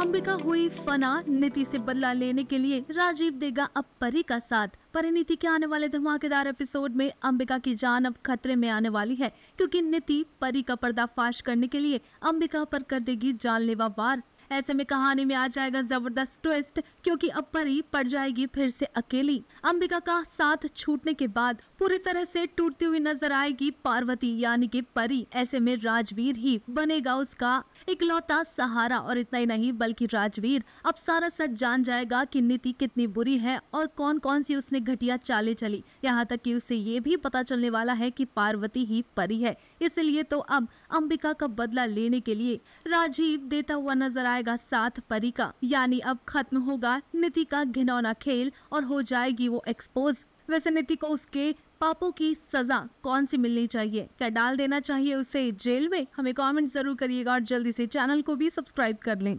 अंबिका हुई फना नीति से बदला लेने के लिए राजीव देगा अब परी का साथ परिणीति के आने वाले धमाकेदार एपिसोड में अंबिका की जान अब खतरे में आने वाली है क्योंकि नीति परी का पर्दाफाश करने के लिए अंबिका पर कर देगी जानलेवा वार ऐसे में कहानी में आ जाएगा जबरदस्त ट्विस्ट क्योंकि अब परी पड़ जाएगी फिर से अकेली अंबिका का साथ छूटने के बाद पूरी तरह से टूटती हुई नजर आएगी पार्वती यानी कि परी ऐसे में राजवीर ही बनेगा उसका इकलौता सहारा और इतना ही नहीं बल्कि राजवीर अब सारा सच जान जाएगा कि नीति कितनी बुरी है और कौन कौन सी उसने घटिया चाले चली यहाँ तक कि उसे ये भी पता चलने वाला है कि पार्वती ही परी है इसलिए तो अब अंबिका का बदला लेने के लिए राजीव देता हुआ नजर आए आएगा साथ परी का यानी अब खत्म होगा नीति का घिनौना खेल और हो जाएगी वो एक्सपोज वैसे नीति को उसके पापों की सजा कौन सी मिलनी चाहिए क्या डाल देना चाहिए उसे जेल में हमें कमेंट जरूर करिएगा और जल्दी से चैनल को भी सब्सक्राइब कर लें